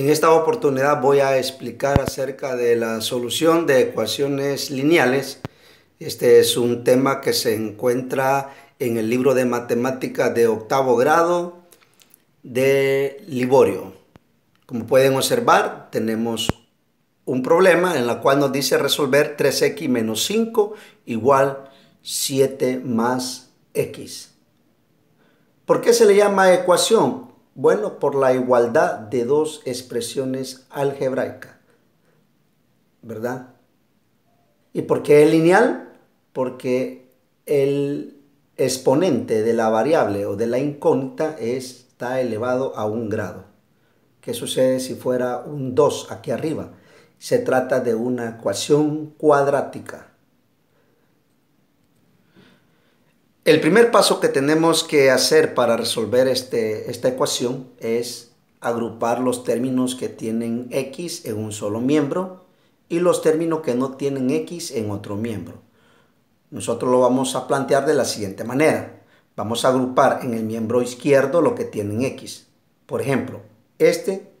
En esta oportunidad voy a explicar acerca de la solución de ecuaciones lineales. Este es un tema que se encuentra en el libro de matemáticas de octavo grado de Liborio. Como pueden observar, tenemos un problema en el cual nos dice resolver 3x menos 5 igual 7 más x. ¿Por qué se le llama ecuación? Bueno, por la igualdad de dos expresiones algebraicas, ¿verdad? ¿Y por qué es lineal? Porque el exponente de la variable o de la incógnita está elevado a un grado. ¿Qué sucede si fuera un 2 aquí arriba? Se trata de una ecuación cuadrática. El primer paso que tenemos que hacer para resolver este, esta ecuación es agrupar los términos que tienen x en un solo miembro y los términos que no tienen x en otro miembro. Nosotros lo vamos a plantear de la siguiente manera. Vamos a agrupar en el miembro izquierdo lo que tienen x. Por ejemplo, este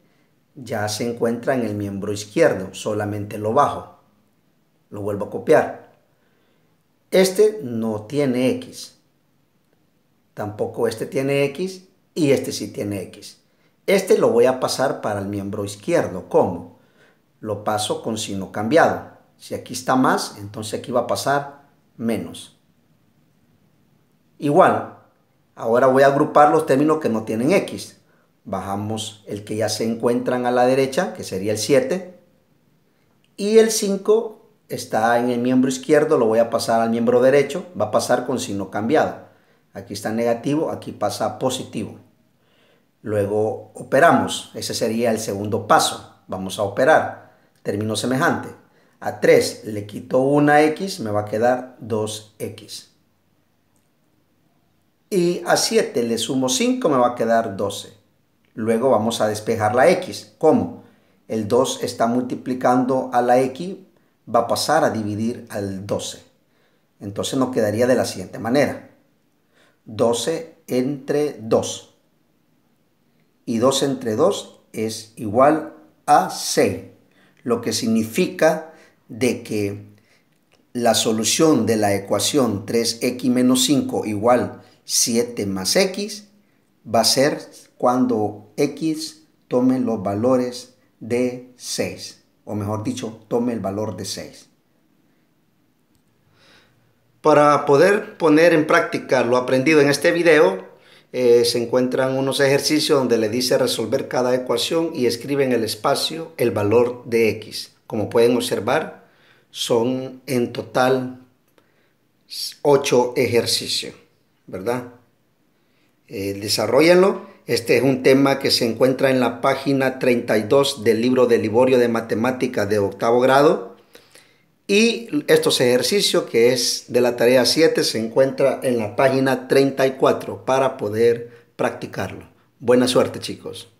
ya se encuentra en el miembro izquierdo, solamente lo bajo. Lo vuelvo a copiar. Este no tiene X. Tampoco este tiene X y este sí tiene X. Este lo voy a pasar para el miembro izquierdo. ¿Cómo? Lo paso con signo cambiado. Si aquí está más, entonces aquí va a pasar menos. Igual, ahora voy a agrupar los términos que no tienen X. Bajamos el que ya se encuentran a la derecha, que sería el 7, y el 5 está en el miembro izquierdo, lo voy a pasar al miembro derecho, va a pasar con signo cambiado. Aquí está negativo, aquí pasa positivo. Luego operamos, ese sería el segundo paso. Vamos a operar, término semejante. A 3 le quito una X, me va a quedar 2X. Y a 7 le sumo 5, me va a quedar 12. Luego vamos a despejar la X. ¿Cómo? El 2 está multiplicando a la X va a pasar a dividir al 12. Entonces nos quedaría de la siguiente manera. 12 entre 2. Y 2 entre 2 es igual a 6. Lo que significa de que la solución de la ecuación 3x menos 5 igual 7 más x va a ser cuando x tome los valores de 6 o mejor dicho, tome el valor de 6. Para poder poner en práctica lo aprendido en este video, eh, se encuentran unos ejercicios donde le dice resolver cada ecuación y escribe en el espacio el valor de x. Como pueden observar, son en total 8 ejercicios, ¿verdad? Eh, desarrollenlo este es un tema que se encuentra en la página 32 del libro de Liborio de Matemáticas de octavo grado. Y estos ejercicios, que es de la tarea 7, se encuentra en la página 34 para poder practicarlo. Buena suerte, chicos.